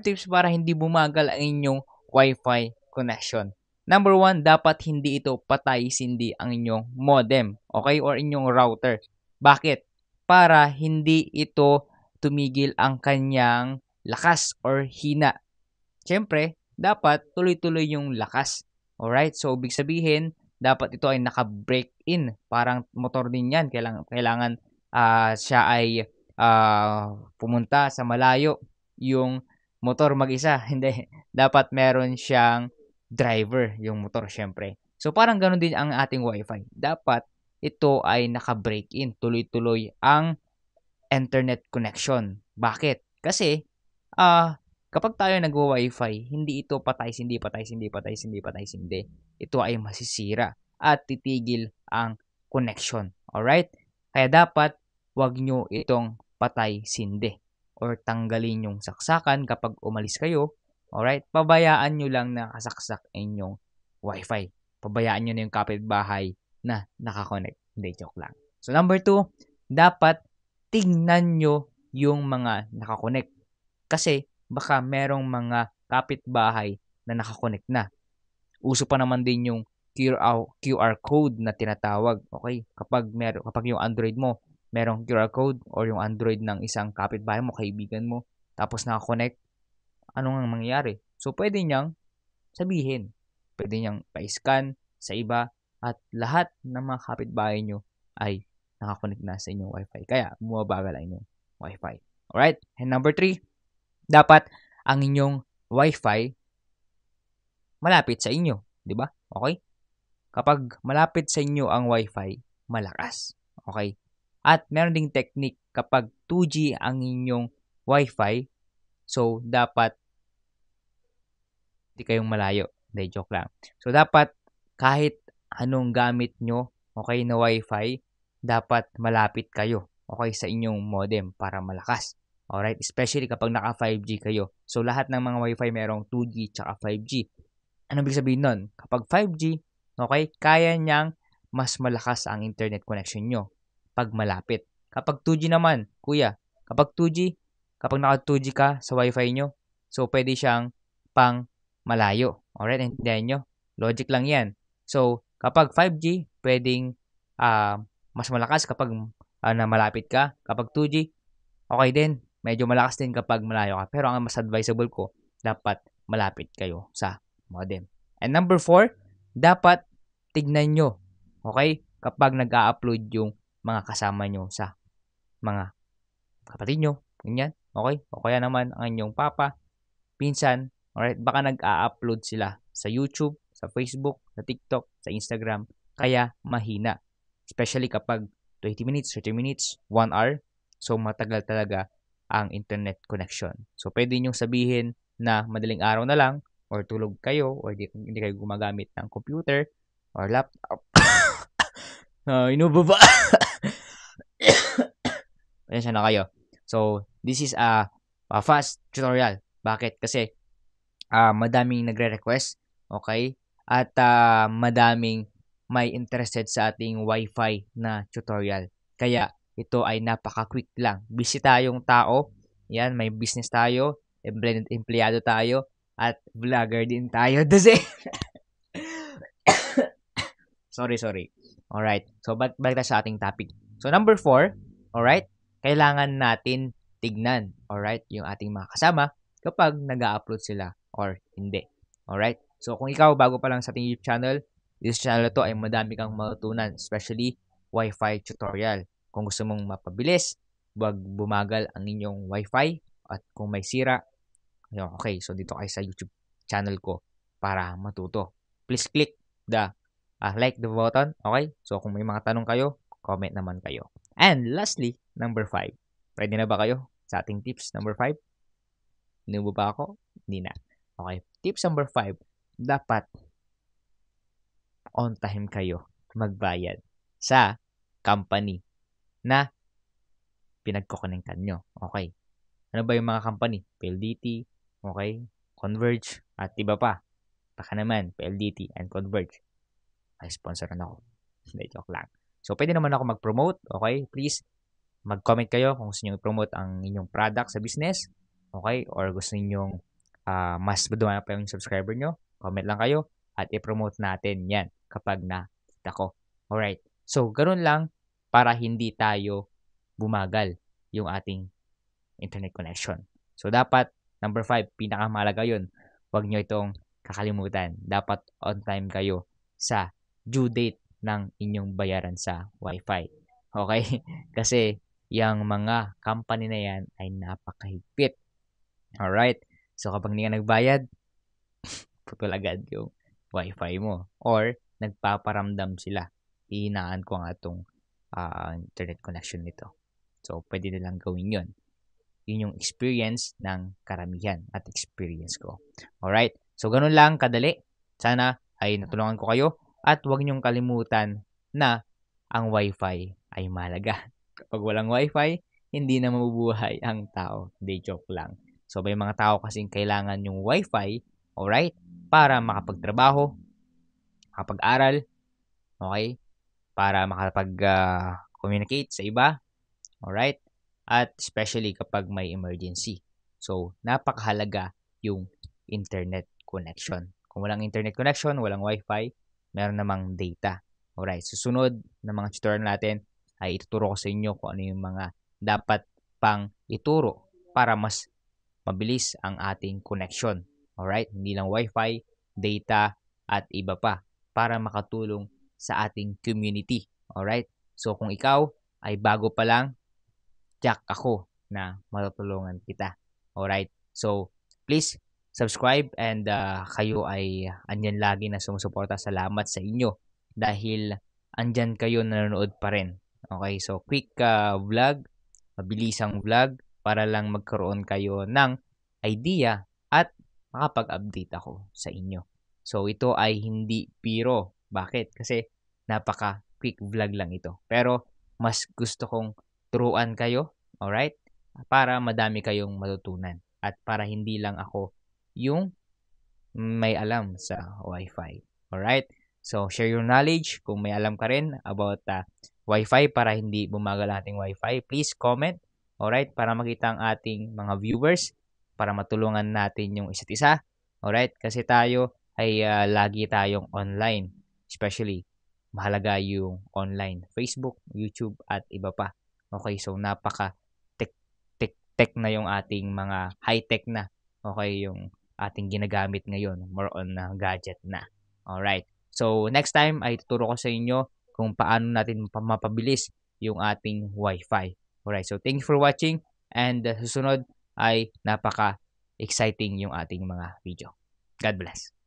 tips para hindi bumagal ang inyong Wi-Fi connection. Number one, dapat hindi ito patay hindi ang inyong modem, okay, or inyong router. Bakit? Para hindi ito tumigil ang kanyang lakas or hina. Siyempre, dapat tuloy-tuloy yung lakas. Alright? So, ibig sabihin, dapat ito ay naka-break in. Parang motor din yan. Kailangan, kailangan uh, siya ay uh, pumunta sa malayo yung motor mag-isa. Hindi. Dapat meron siyang driver yung motor syempre. So parang ganun din ang ating wifi. Dapat ito ay naka-break-in. Tuloy-tuloy ang internet connection. Bakit? Kasi ah uh, kapag tayo nagwa wifi hindi ito patay, hindi patay, hindi patay, hindi patay, hindi. Ito ay masisira at titigil ang connection. Alright? Kaya dapat wag nyo itong patay sindi or tanggalin yung saksakan kapag umalis kayo, alright, pabayaan nyo lang na kasaksak inyong wifi. Pabayaan nyo na yung kapitbahay na nakakonect. Hindi, joke lang. So, number two, dapat tingnan nyo yung mga nakakonect. Kasi, baka merong mga kapitbahay na nakakonect na. Uso pa naman din yung QR, code na tinatawag. Okay? Kapag, mer- kapag yung Android mo merong QR code or yung Android ng isang kapitbahay mo, kaibigan mo, tapos nakakonect, ano nga mangyayari? So, pwede niyang sabihin. Pwede niyang pa-scan sa iba at lahat ng mga kapitbahay nyo ay nakakonect na sa inyong Wi-Fi. Kaya, bumabagal ang inyong Wi-Fi. Alright? And number three, dapat ang inyong Wi-Fi malapit sa inyo. di ba? Okay? Kapag malapit sa inyo ang Wi-Fi, malakas. Okay? At meron ding technique kapag 2G ang inyong Wi-Fi, so dapat hindi kayong malayo. Hindi, joke lang. So dapat kahit anong gamit nyo, okay na Wi-Fi, dapat malapit kayo, okay, sa inyong modem para malakas. Alright? Especially kapag naka 5G kayo. So, lahat ng mga Wi-Fi merong 2G tsaka 5G. Ano ibig sabihin nun? Kapag 5G, okay, kaya niyang mas malakas ang internet connection nyo pag malapit. Kapag 2G naman, kuya, kapag 2G, kapag naka 2G ka sa wifi nyo, so pwede siyang pang malayo. Alright, naintindihan nyo? Logic lang yan. So, kapag 5G, pwedeng uh, mas malakas kapag uh, na malapit ka. Kapag 2G, okay din. Medyo malakas din kapag malayo ka. Pero ang mas advisable ko, dapat malapit kayo sa modem. And number 4, dapat tignan nyo. Okay? Kapag nag-upload yung mga kasama nyo sa mga kapatid nyo, ganyan, okay? O kaya naman ang inyong papa, pinsan, alright, baka nag-a-upload sila sa YouTube, sa Facebook, sa TikTok, sa Instagram, kaya mahina. Especially kapag 20 minutes, 30 minutes, 1 hour, so matagal talaga ang internet connection. So, pwede nyo sabihin na madaling araw na lang, or tulog kayo, or di, hindi kayo gumagamit ng computer, or laptop. uh, inubaba. Pasensya na kayo. So, this is a, a fast tutorial. Bakit? Kasi uh, madaming nagre-request, okay? At uh, madaming may interested sa ating Wi-Fi na tutorial. Kaya ito ay napaka-quick lang. Busy tayong tao, yan, may business tayo, empleyado tayo, at vlogger din tayo. Does it? sorry, sorry. Alright, so balik tayo sa ating topic. So, number four, right? kailangan natin tignan, all right, yung ating mga kasama kapag nag upload sila or hindi. All right? So, kung ikaw bago pa lang sa ating YouTube channel, this channel to ay madami kang matutunan, especially Wi-Fi tutorial. Kung gusto mong mapabilis, wag bumagal ang inyong Wi-Fi at kung may sira, okay, so dito kayo sa YouTube channel ko para matuto. Please click the uh, like the button, okay? So, kung may mga tanong kayo, Comment naman kayo. And lastly, number 5. Ready na ba kayo sa ating tips number 5? Nubo ba ako? Hindi na. Okay, tips number 5. Dapat on time kayo magbayad sa company na pinagkukuninkan nyo. Okay. Ano ba yung mga company? PLDT, okay? Converge, at iba pa. Baka naman, PLDT and Converge. Ay, sponsor na ako. Hindi, joke lang. So, pwede naman ako mag-promote, okay? Please, mag-comment kayo kung gusto nyo i-promote ang inyong product sa business, okay? Or gusto ninyong uh, mas madumami pa yung subscriber nyo, comment lang kayo at i-promote natin yan kapag nakita ko. Alright, so ganoon lang para hindi tayo bumagal yung ating internet connection. So dapat, number 5, pinakamahalaga yun. Huwag nyo itong kakalimutan. Dapat on time kayo sa due date ng inyong bayaran sa Wi-Fi. Okay? Kasi yung mga company na yan ay napakahigpit. Alright? So kapag hindi ka nagbayad, putol agad yung Wi-Fi mo. Or nagpaparamdam sila. Hihinaan ko nga itong uh, ah, internet connection nito. So pwede nilang gawin yon yun yung experience ng karamihan at experience ko. Alright? So, ganun lang kadali. Sana ay natulungan ko kayo at huwag niyong kalimutan na ang wifi ay malaga. Kapag walang wifi, hindi na mabubuhay ang tao. Hindi, joke lang. So, may mga tao kasing kailangan yung wifi, fi alright, para makapagtrabaho, makapag-aral, okay, para makapag-communicate ah, uh, sa iba, alright, at especially kapag may emergency. So, napakahalaga yung internet connection. Kung walang internet connection, walang wifi, meron namang data. Alright, susunod na mga tutorial natin ay ituturo ko sa inyo kung ano yung mga dapat pang ituro para mas mabilis ang ating connection. Alright, hindi lang wifi, data, at iba pa para makatulong sa ating community. Alright, so kung ikaw ay bago pa lang, jack ako na matutulungan kita. Alright, so please subscribe and uh, kayo ay andyan lagi na sumusuporta. Salamat sa inyo dahil andyan kayo nanonood pa rin. Okay, so quick uh, vlog, mabilisang vlog para lang magkaroon kayo ng idea at makapag-update ako sa inyo. So ito ay hindi piro. Bakit? Kasi napaka quick vlog lang ito. Pero mas gusto kong turuan kayo, alright? Para madami kayong matutunan at para hindi lang ako yung may alam sa Wi-Fi. Alright? So, share your knowledge kung may alam ka rin about uh, Wi-Fi para hindi bumagal ating Wi-Fi. Please comment, alright, para makita ang ating mga viewers, para matulungan natin yung isa't isa. Alright? Kasi tayo ay uh, lagi tayong online. Especially, mahalaga yung online. Facebook, YouTube, at iba pa. Okay, so napaka tech, tech, tech na yung ating mga high-tech na. Okay, yung ating ginagamit ngayon. More on uh, gadget na. Alright. So, next time ay tuturo ko sa inyo kung paano natin mapabilis yung ating Wi-Fi. Alright. So, thank you for watching and uh, susunod ay napaka-exciting yung ating mga video. God bless.